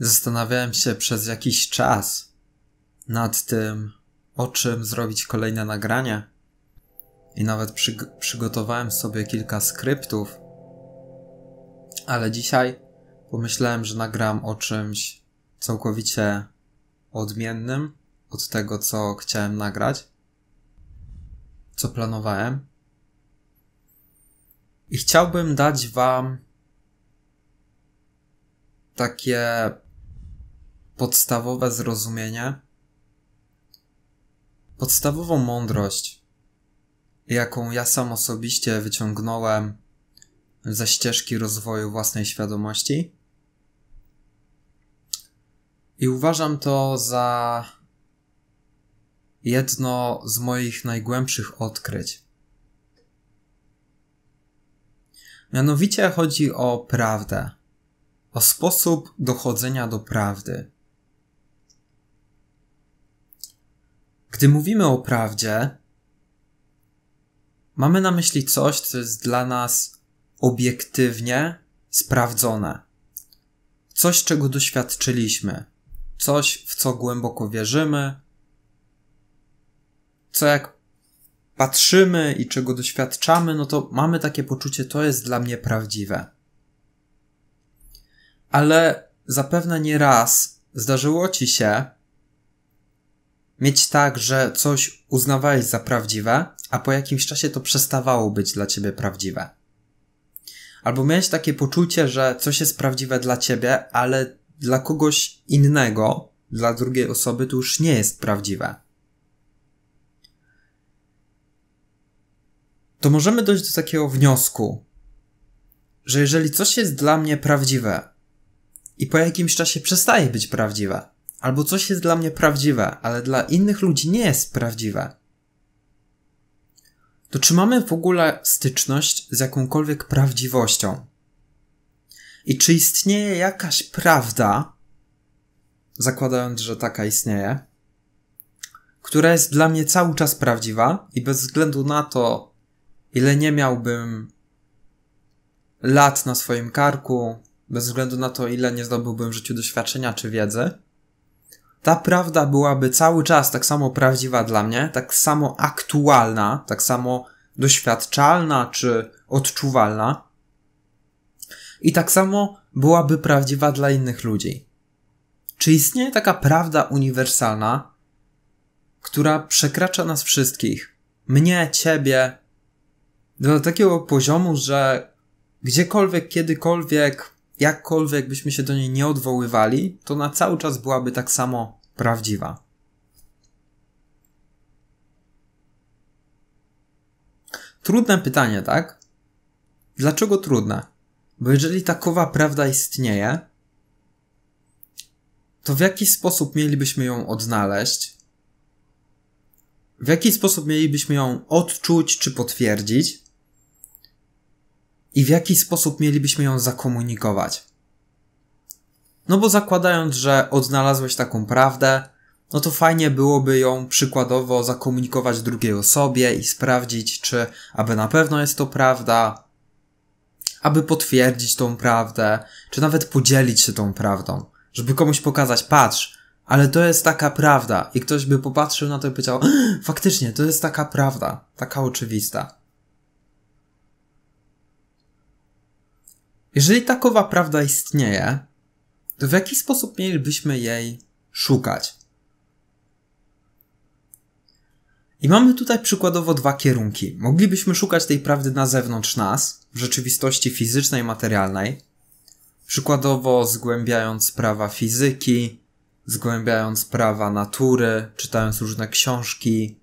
Zastanawiałem się przez jakiś czas nad tym, o czym zrobić kolejne nagranie. I nawet przy, przygotowałem sobie kilka skryptów, ale dzisiaj pomyślałem, że nagram o czymś całkowicie odmiennym od tego, co chciałem nagrać, co planowałem. I chciałbym dać Wam takie podstawowe zrozumienie, podstawową mądrość, jaką ja sam osobiście wyciągnąłem ze ścieżki rozwoju własnej świadomości. I uważam to za jedno z moich najgłębszych odkryć. Mianowicie chodzi o prawdę, o sposób dochodzenia do prawdy. Gdy mówimy o prawdzie, mamy na myśli coś, co jest dla nas obiektywnie sprawdzone. Coś, czego doświadczyliśmy, coś, w co głęboko wierzymy, co jak patrzymy i czego doświadczamy, no to mamy takie poczucie, to jest dla mnie prawdziwe. Ale zapewne nie raz zdarzyło ci się, mieć tak, że coś uznawałeś za prawdziwe, a po jakimś czasie to przestawało być dla ciebie prawdziwe. Albo miałeś takie poczucie, że coś jest prawdziwe dla ciebie, ale dla kogoś innego, dla drugiej osoby, to już nie jest prawdziwe. To możemy dojść do takiego wniosku, że jeżeli coś jest dla mnie prawdziwe i po jakimś czasie przestaje być prawdziwe, albo coś jest dla mnie prawdziwe, ale dla innych ludzi nie jest prawdziwe, to czy mamy w ogóle styczność z jakąkolwiek prawdziwością? I czy istnieje jakaś prawda, zakładając, że taka istnieje, która jest dla mnie cały czas prawdziwa i bez względu na to, ile nie miałbym lat na swoim karku, bez względu na to, ile nie zdobyłbym w życiu doświadczenia czy wiedzy, ta prawda byłaby cały czas tak samo prawdziwa dla mnie, tak samo aktualna, tak samo doświadczalna czy odczuwalna i tak samo byłaby prawdziwa dla innych ludzi. Czy istnieje taka prawda uniwersalna, która przekracza nas wszystkich, mnie, ciebie, do takiego poziomu, że gdziekolwiek, kiedykolwiek jakkolwiek byśmy się do niej nie odwoływali, to na cały czas byłaby tak samo prawdziwa. Trudne pytanie, tak? Dlaczego trudne? Bo jeżeli takowa prawda istnieje, to w jaki sposób mielibyśmy ją odnaleźć? W jaki sposób mielibyśmy ją odczuć czy potwierdzić? i w jaki sposób mielibyśmy ją zakomunikować. No bo zakładając, że odnalazłeś taką prawdę, no to fajnie byłoby ją przykładowo zakomunikować drugiej osobie i sprawdzić, czy aby na pewno jest to prawda, aby potwierdzić tą prawdę, czy nawet podzielić się tą prawdą, żeby komuś pokazać, patrz, ale to jest taka prawda. I ktoś by popatrzył na to i powiedział, faktycznie, to jest taka prawda, taka oczywista. Jeżeli takowa prawda istnieje, to w jaki sposób mielibyśmy jej szukać? I mamy tutaj przykładowo dwa kierunki. Moglibyśmy szukać tej prawdy na zewnątrz nas, w rzeczywistości fizycznej, materialnej, przykładowo zgłębiając prawa fizyki, zgłębiając prawa natury, czytając różne książki,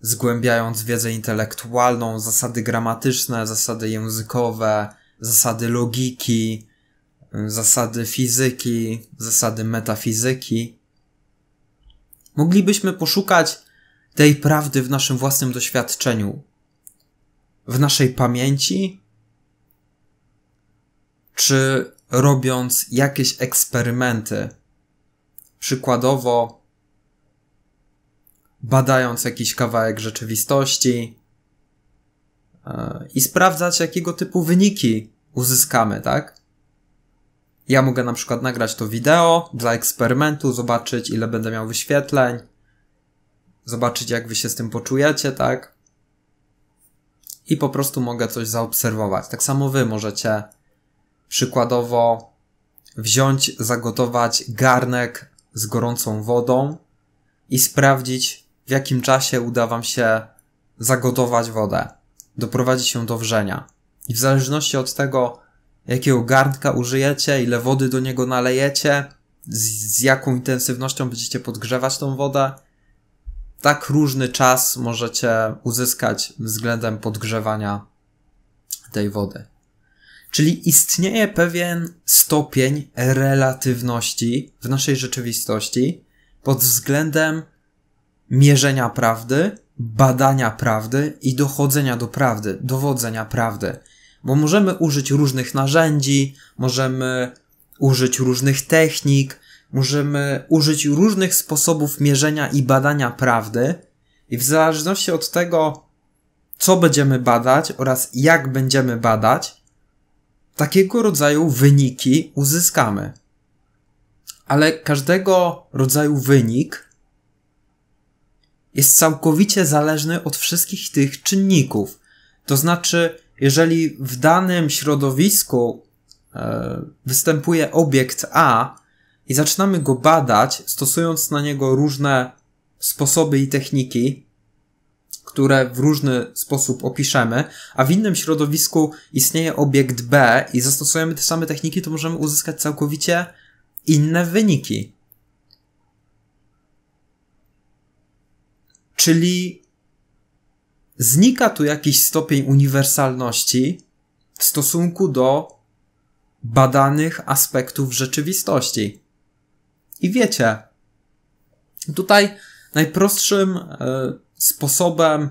zgłębiając wiedzę intelektualną, zasady gramatyczne, zasady językowe, zasady logiki, zasady fizyki, zasady metafizyki. Moglibyśmy poszukać tej prawdy w naszym własnym doświadczeniu, w naszej pamięci, czy robiąc jakieś eksperymenty. Przykładowo, badając jakiś kawałek rzeczywistości e, i sprawdzać, jakiego typu wyniki uzyskamy, tak? Ja mogę na przykład nagrać to wideo dla eksperymentu, zobaczyć ile będę miał wyświetleń, zobaczyć jak wy się z tym poczujecie, tak? I po prostu mogę coś zaobserwować. Tak samo wy możecie przykładowo wziąć, zagotować garnek z gorącą wodą i sprawdzić w jakim czasie uda wam się zagotować wodę, doprowadzić ją do wrzenia. I w zależności od tego, jakiego garnka użyjecie, ile wody do niego nalejecie, z, z jaką intensywnością będziecie podgrzewać tą wodę, tak różny czas możecie uzyskać względem podgrzewania tej wody. Czyli istnieje pewien stopień relatywności w naszej rzeczywistości pod względem mierzenia prawdy, badania prawdy i dochodzenia do prawdy, dowodzenia prawdy bo możemy użyć różnych narzędzi, możemy użyć różnych technik, możemy użyć różnych sposobów mierzenia i badania prawdy, i w zależności od tego, co będziemy badać oraz jak będziemy badać, takiego rodzaju wyniki uzyskamy. Ale każdego rodzaju wynik jest całkowicie zależny od wszystkich tych czynników. To znaczy, jeżeli w danym środowisku e, występuje obiekt A i zaczynamy go badać, stosując na niego różne sposoby i techniki, które w różny sposób opiszemy, a w innym środowisku istnieje obiekt B i zastosujemy te same techniki, to możemy uzyskać całkowicie inne wyniki. Czyli znika tu jakiś stopień uniwersalności w stosunku do badanych aspektów rzeczywistości. I wiecie, tutaj najprostszym e, sposobem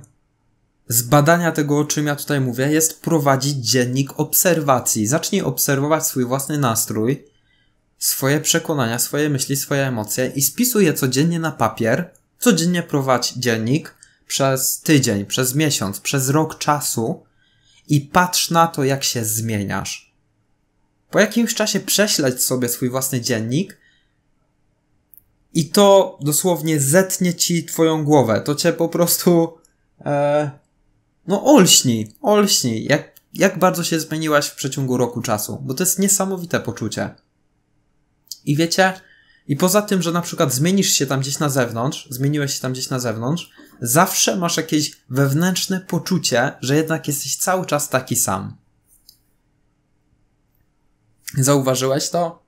zbadania tego, o czym ja tutaj mówię, jest prowadzić dziennik obserwacji. Zacznij obserwować swój własny nastrój, swoje przekonania, swoje myśli, swoje emocje i spisuj je codziennie na papier. Codziennie prowadź dziennik przez tydzień, przez miesiąc, przez rok czasu i patrz na to, jak się zmieniasz. Po jakimś czasie prześledź sobie swój własny dziennik i to dosłownie zetnie ci twoją głowę. To cię po prostu, e, no olśni, olśni, jak, jak bardzo się zmieniłaś w przeciągu roku czasu, bo to jest niesamowite poczucie. I wiecie, i poza tym, że na przykład zmienisz się tam gdzieś na zewnątrz, zmieniłeś się tam gdzieś na zewnątrz, zawsze masz jakieś wewnętrzne poczucie, że jednak jesteś cały czas taki sam. Zauważyłeś to?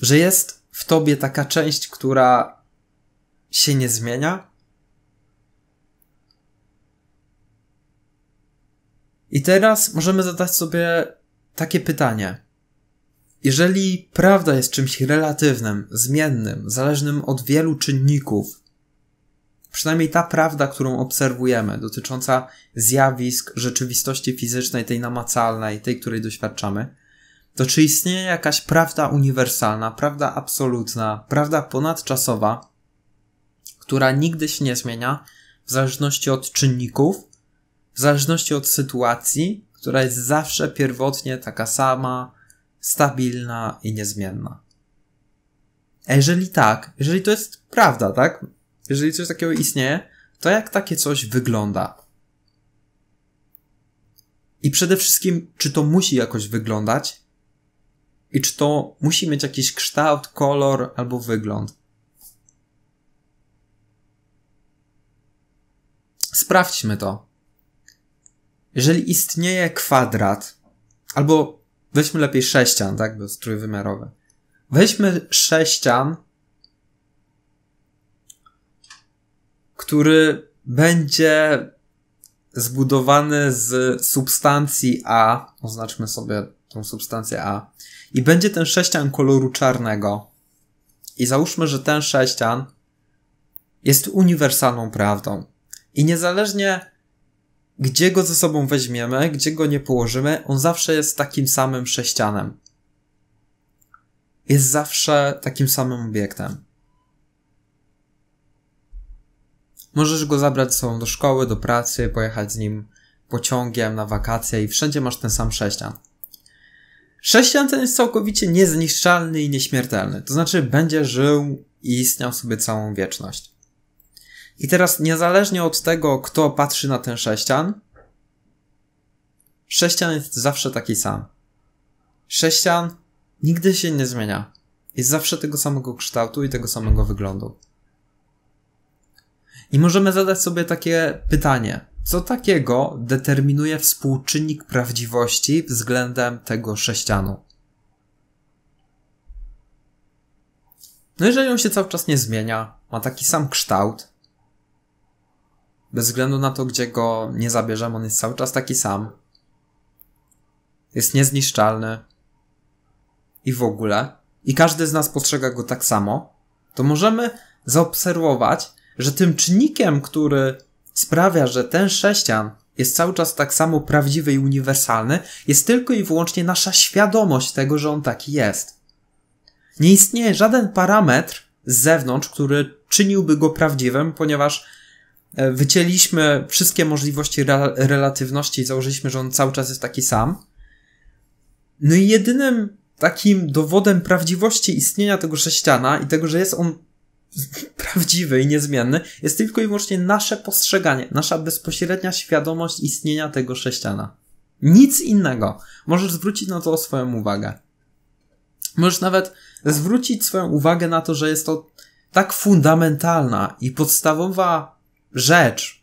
Że jest w tobie taka część, która się nie zmienia? I teraz możemy zadać sobie takie pytanie. Jeżeli prawda jest czymś relatywnym, zmiennym, zależnym od wielu czynników, przynajmniej ta prawda, którą obserwujemy, dotycząca zjawisk rzeczywistości fizycznej, tej namacalnej, tej, której doświadczamy, to czy istnieje jakaś prawda uniwersalna, prawda absolutna, prawda ponadczasowa, która nigdy się nie zmienia w zależności od czynników, w zależności od sytuacji, która jest zawsze pierwotnie taka sama, stabilna i niezmienna. A jeżeli tak, jeżeli to jest prawda, tak? Jeżeli coś takiego istnieje, to jak takie coś wygląda? I przede wszystkim, czy to musi jakoś wyglądać? I czy to musi mieć jakiś kształt, kolor albo wygląd? Sprawdźmy to. Jeżeli istnieje kwadrat, albo Weźmy lepiej sześcian, tak? Bo jest trójwymiarowy. Weźmy sześcian, który będzie zbudowany z substancji A, oznaczmy sobie tą substancję A, i będzie ten sześcian koloru czarnego. I załóżmy, że ten sześcian jest uniwersalną prawdą. I niezależnie gdzie go ze sobą weźmiemy, gdzie go nie położymy, on zawsze jest takim samym sześcianem. Jest zawsze takim samym obiektem. Możesz go zabrać ze sobą do szkoły, do pracy, pojechać z nim pociągiem na wakacje i wszędzie masz ten sam sześcian. Sześcian ten jest całkowicie niezniszczalny i nieśmiertelny, to znaczy będzie żył i istniał sobie całą wieczność. I teraz niezależnie od tego, kto patrzy na ten sześcian, sześcian jest zawsze taki sam. Sześcian nigdy się nie zmienia. Jest zawsze tego samego kształtu i tego samego wyglądu. I możemy zadać sobie takie pytanie. Co takiego determinuje współczynnik prawdziwości względem tego sześcianu? No jeżeli on się cały czas nie zmienia, ma taki sam kształt, bez względu na to, gdzie go nie zabierzemy, on jest cały czas taki sam. Jest niezniszczalny. I w ogóle. I każdy z nas postrzega go tak samo. To możemy zaobserwować, że tym czynnikiem, który sprawia, że ten sześcian jest cały czas tak samo prawdziwy i uniwersalny, jest tylko i wyłącznie nasza świadomość tego, że on taki jest. Nie istnieje żaden parametr z zewnątrz, który czyniłby go prawdziwym, ponieważ E, wycięliśmy wszystkie możliwości re relatywności i założyliśmy, że on cały czas jest taki sam. No i jedynym takim dowodem prawdziwości istnienia tego sześciana i tego, że jest on prawdziwy i niezmienny, jest tylko i wyłącznie nasze postrzeganie, nasza bezpośrednia świadomość istnienia tego sześciana. Nic innego. Możesz zwrócić na to swoją uwagę. Możesz nawet zwrócić swoją uwagę na to, że jest to tak fundamentalna i podstawowa rzecz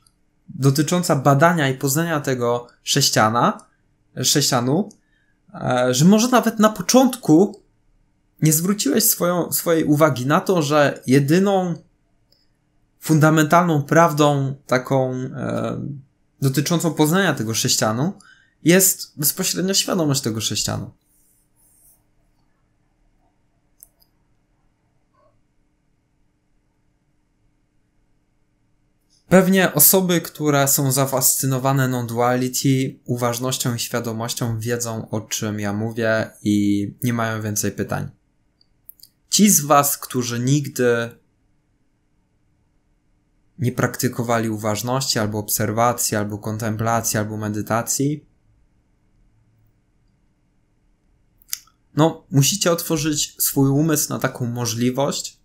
dotycząca badania i poznania tego sześciana, sześcianu, e, że może nawet na początku nie zwróciłeś swoją, swojej uwagi na to, że jedyną fundamentalną prawdą taką e, dotyczącą poznania tego sześcianu jest bezpośrednia świadomość tego sześcianu. Pewnie osoby, które są zafascynowane non-duality, uważnością i świadomością wiedzą o czym ja mówię i nie mają więcej pytań. Ci z Was, którzy nigdy nie praktykowali uważności albo obserwacji, albo kontemplacji, albo medytacji, no, musicie otworzyć swój umysł na taką możliwość,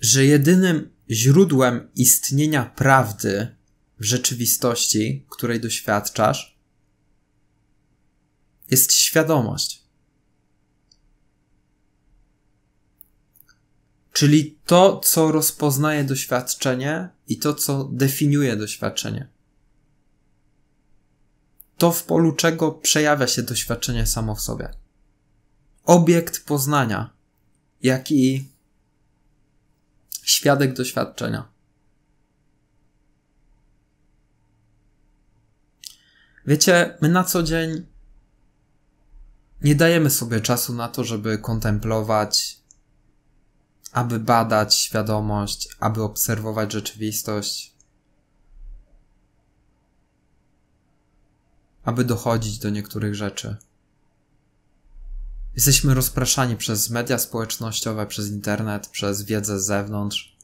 że jedynym źródłem istnienia prawdy w rzeczywistości, której doświadczasz, jest świadomość. Czyli to, co rozpoznaje doświadczenie i to, co definiuje doświadczenie. To, w polu czego przejawia się doświadczenie samo w sobie. Obiekt poznania, jak i świadek doświadczenia. Wiecie, my na co dzień nie dajemy sobie czasu na to, żeby kontemplować, aby badać świadomość, aby obserwować rzeczywistość, aby dochodzić do niektórych rzeczy. Jesteśmy rozpraszani przez media społecznościowe, przez internet, przez wiedzę z zewnątrz.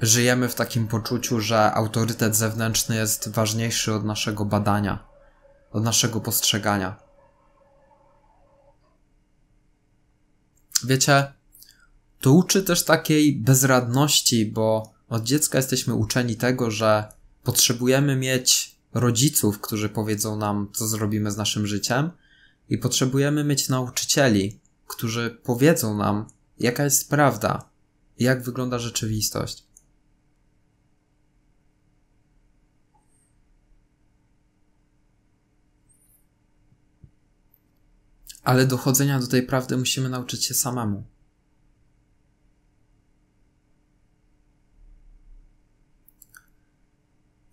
Żyjemy w takim poczuciu, że autorytet zewnętrzny jest ważniejszy od naszego badania, od naszego postrzegania. Wiecie, to uczy też takiej bezradności, bo od dziecka jesteśmy uczeni tego, że potrzebujemy mieć rodziców, którzy powiedzą nam, co zrobimy z naszym życiem, i potrzebujemy mieć nauczycieli, którzy powiedzą nam, jaka jest prawda, jak wygląda rzeczywistość. Ale dochodzenia do tej prawdy musimy nauczyć się samemu.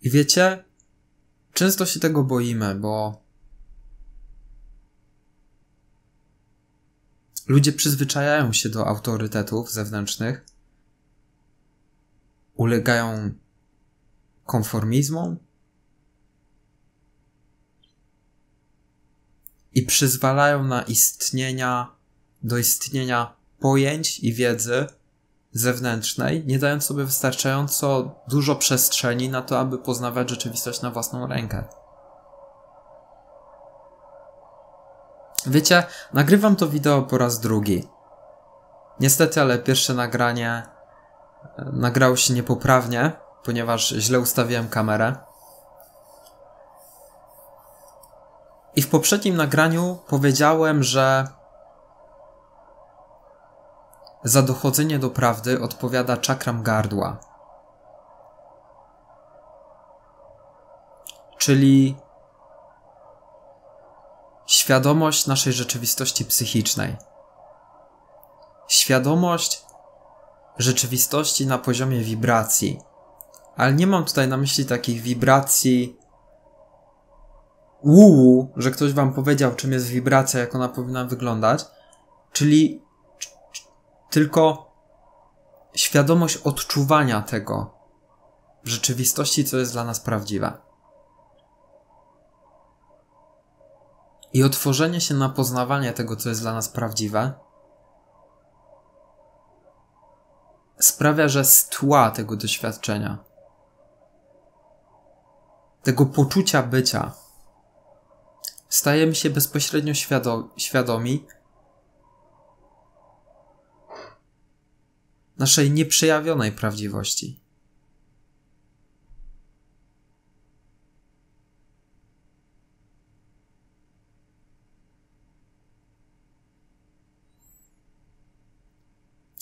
I wiecie, Często się tego boimy, bo ludzie przyzwyczajają się do autorytetów zewnętrznych, ulegają konformizmom i przyzwalają na istnienia, do istnienia pojęć i wiedzy, zewnętrznej, nie dając sobie wystarczająco dużo przestrzeni na to, aby poznawać rzeczywistość na własną rękę. Wiecie, nagrywam to wideo po raz drugi. Niestety, ale pierwsze nagranie e, nagrało się niepoprawnie, ponieważ źle ustawiłem kamerę. I w poprzednim nagraniu powiedziałem, że za dochodzenie do prawdy odpowiada czakram gardła. Czyli świadomość naszej rzeczywistości psychicznej. Świadomość rzeczywistości na poziomie wibracji. Ale nie mam tutaj na myśli takich wibracji łuu, że ktoś wam powiedział, czym jest wibracja, jak ona powinna wyglądać. Czyli tylko świadomość odczuwania tego w rzeczywistości, co jest dla nas prawdziwe. I otworzenie się na poznawanie tego, co jest dla nas prawdziwe, sprawia, że z tła tego doświadczenia, tego poczucia bycia, stajemy się bezpośrednio świado świadomi naszej nieprzejawionej prawdziwości.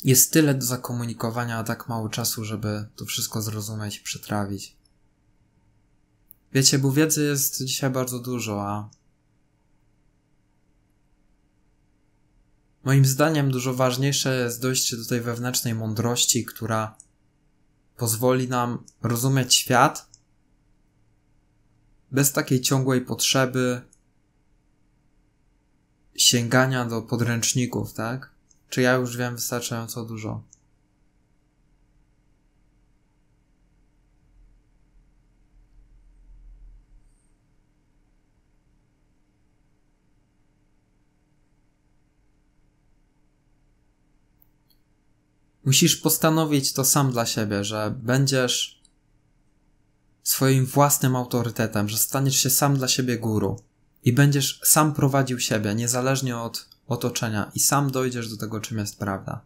Jest tyle do zakomunikowania, a tak mało czasu, żeby to wszystko zrozumieć i przetrawić. Wiecie, bo wiedzy jest dzisiaj bardzo dużo, a Moim zdaniem dużo ważniejsze jest dojście do tej wewnętrznej mądrości, która pozwoli nam rozumieć świat bez takiej ciągłej potrzeby sięgania do podręczników, tak? Czy ja już wiem wystarczająco dużo? Musisz postanowić to sam dla siebie, że będziesz swoim własnym autorytetem, że staniesz się sam dla siebie guru i będziesz sam prowadził siebie, niezależnie od otoczenia, i sam dojdziesz do tego, czym jest prawda.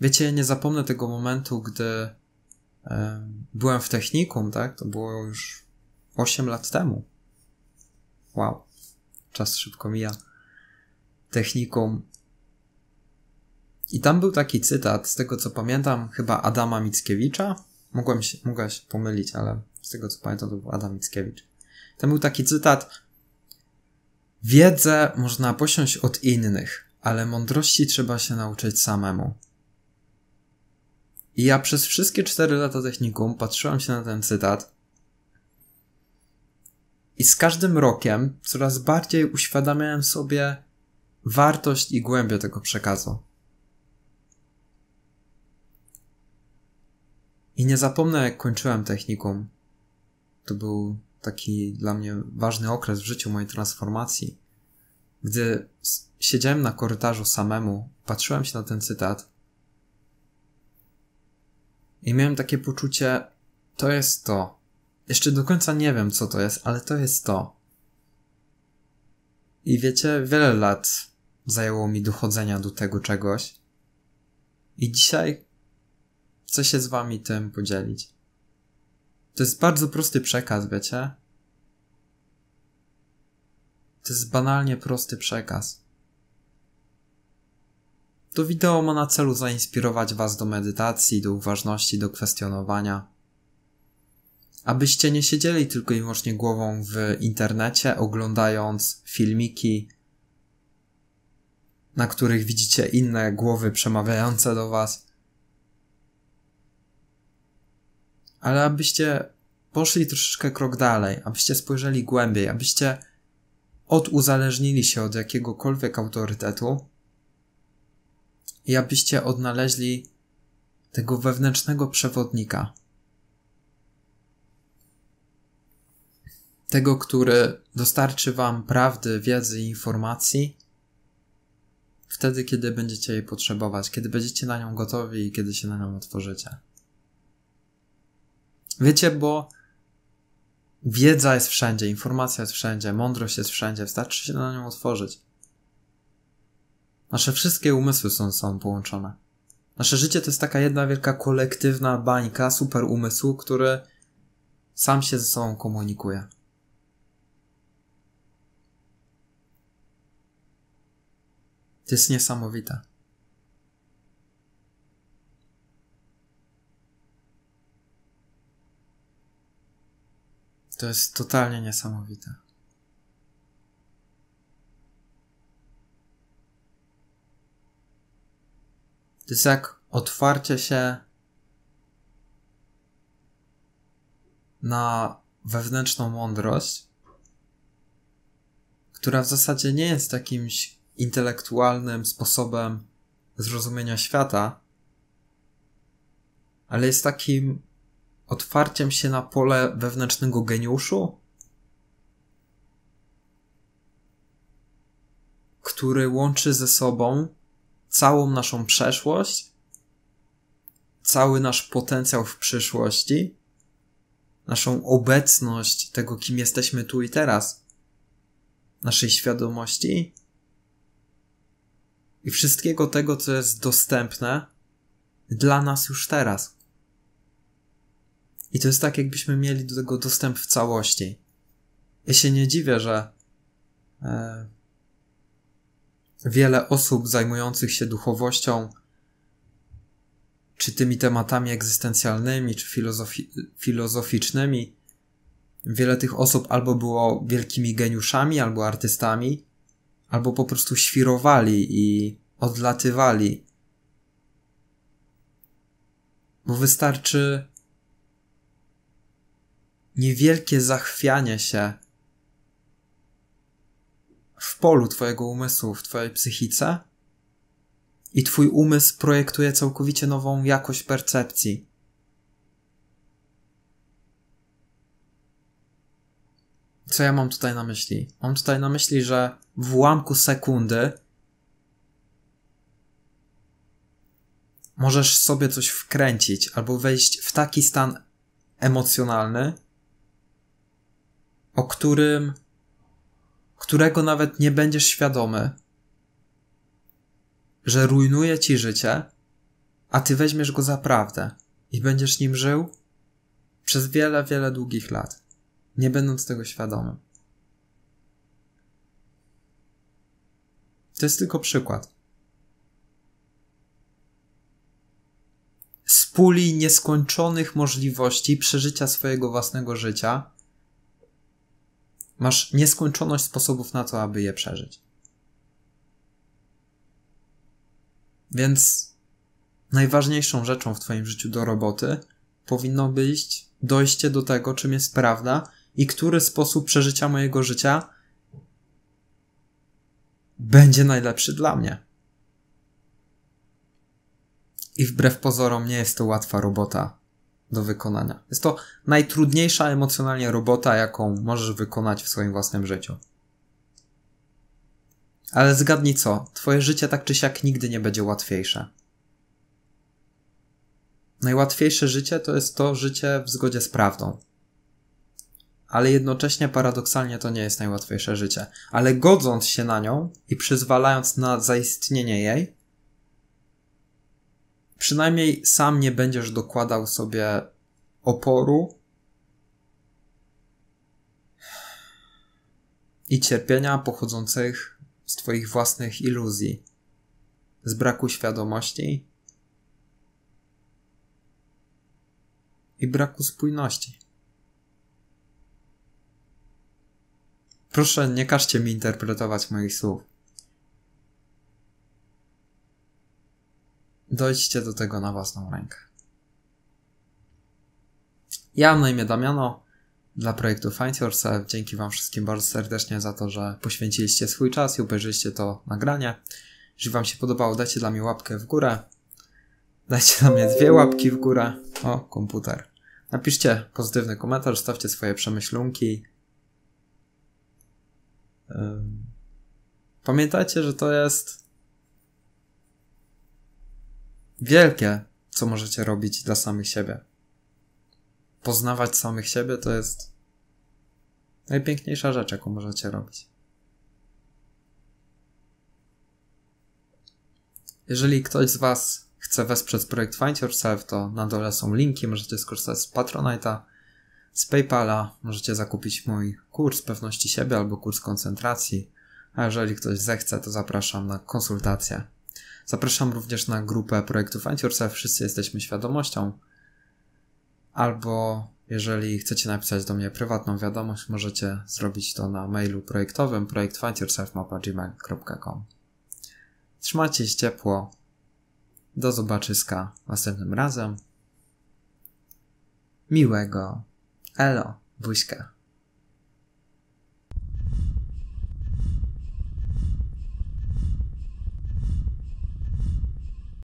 Wiecie, nie zapomnę tego momentu, gdy byłem w technikum, tak? To było już 8 lat temu. Wow, czas szybko mija. Technikum i tam był taki cytat, z tego co pamiętam, chyba Adama Mickiewicza. Mogłem się, mogłem się pomylić, ale z tego co pamiętam, to był Adam Mickiewicz. Tam był taki cytat: Wiedzę można posiąść od innych, ale mądrości trzeba się nauczyć samemu. I ja przez wszystkie cztery lata technikum patrzyłem się na ten cytat. I z każdym rokiem coraz bardziej uświadamiałem sobie wartość i głębię tego przekazu. I nie zapomnę, jak kończyłem technikum. To był taki dla mnie ważny okres w życiu mojej transformacji. Gdy siedziałem na korytarzu samemu, patrzyłem się na ten cytat i miałem takie poczucie, to jest to. Jeszcze do końca nie wiem, co to jest, ale to jest to. I wiecie, wiele lat zajęło mi dochodzenia do tego czegoś. I dzisiaj chcę się z wami tym podzielić. To jest bardzo prosty przekaz, wiecie? To jest banalnie prosty przekaz. To wideo ma na celu zainspirować Was do medytacji, do uważności, do kwestionowania. Abyście nie siedzieli tylko i wyłącznie głową w internecie, oglądając filmiki, na których widzicie inne głowy przemawiające do Was. ale abyście poszli troszeczkę krok dalej, abyście spojrzeli głębiej, abyście oduzależnili się od jakiegokolwiek autorytetu i abyście odnaleźli tego wewnętrznego przewodnika. Tego, który dostarczy Wam prawdy, wiedzy i informacji wtedy, kiedy będziecie jej potrzebować, kiedy będziecie na nią gotowi i kiedy się na nią otworzycie. Wiecie, bo wiedza jest wszędzie, informacja jest wszędzie, mądrość jest wszędzie, wystarczy się na nią otworzyć. Nasze wszystkie umysły są są połączone. Nasze życie to jest taka jedna wielka kolektywna bańka super umysłu, który sam się ze sobą komunikuje. To jest niesamowite. To jest totalnie niesamowite. To jest jak otwarcie się na wewnętrzną mądrość, która w zasadzie nie jest jakimś intelektualnym sposobem zrozumienia świata, ale jest takim otwarciem się na pole wewnętrznego geniuszu, który łączy ze sobą całą naszą przeszłość, cały nasz potencjał w przyszłości, naszą obecność tego, kim jesteśmy tu i teraz, naszej świadomości i wszystkiego tego, co jest dostępne dla nas już teraz. I to jest tak, jakbyśmy mieli do tego dostęp w całości. Ja się nie dziwię, że e, wiele osób zajmujących się duchowością, czy tymi tematami egzystencjalnymi, czy filozofi filozoficznymi, wiele tych osób albo było wielkimi geniuszami, albo artystami, albo po prostu świrowali i odlatywali. Bo wystarczy niewielkie zachwianie się w polu Twojego umysłu, w Twojej psychice, i Twój umysł projektuje całkowicie nową jakość percepcji. Co ja mam tutaj na myśli? Mam tutaj na myśli, że w ułamku sekundy możesz sobie coś wkręcić albo wejść w taki stan emocjonalny, o którym, którego nawet nie będziesz świadomy, że rujnuje ci życie, a ty weźmiesz go za prawdę i będziesz nim żył przez wiele, wiele długich lat, nie będąc tego świadomym. To jest tylko przykład. Z puli nieskończonych możliwości przeżycia swojego własnego życia, Masz nieskończoność sposobów na to, aby je przeżyć. Więc najważniejszą rzeczą w Twoim życiu do roboty powinno być dojście do tego, czym jest prawda i który sposób przeżycia mojego życia będzie najlepszy dla mnie. I wbrew pozorom nie jest to łatwa robota do wykonania. Jest to najtrudniejsza emocjonalnie robota, jaką możesz wykonać w swoim własnym życiu. Ale zgadnij co, twoje życie tak czy siak nigdy nie będzie łatwiejsze. Najłatwiejsze życie to jest to życie w zgodzie z prawdą. Ale jednocześnie paradoksalnie to nie jest najłatwiejsze życie. Ale godząc się na nią i przyzwalając na zaistnienie jej, przynajmniej sam nie będziesz dokładał sobie oporu i cierpienia pochodzących z Twoich własnych iluzji, z braku świadomości i braku spójności. Proszę, nie każcie mi interpretować moich słów. dojdźcie do tego na własną rękę. Ja mam na imię Damiano dla projektu Find Yourself. Dzięki Wam wszystkim bardzo serdecznie za to, że poświęciliście swój czas i obejrzyliście to nagranie. Jeżeli Wam się podobało, dajcie dla mnie łapkę w górę. Dajcie dla mnie dwie łapki w górę. O, komputer. Napiszcie pozytywny komentarz, stawcie swoje przemyślunki. Pamiętajcie, że to jest wielkie, co możecie robić dla samych siebie. Poznawać samych siebie to jest najpiękniejsza rzecz, jaką możecie robić. Jeżeli ktoś z Was chce wesprzeć projekt Find Yourself, to na dole są linki, możecie skorzystać z Patronite'a, z PayPala, możecie zakupić mój kurs pewności siebie albo kurs koncentracji. A jeżeli ktoś zechce, to zapraszam na konsultację. Zapraszam również na grupę projektów Antiursa, wszyscy jesteśmy świadomością. Albo jeżeli chcecie napisać do mnie prywatną wiadomość, możecie zrobić to na mailu projektowym projektfindyourself.gmail.com Trzymajcie się ciepło. Do zobaczyska następnym razem. Miłego. Elo. Buźka.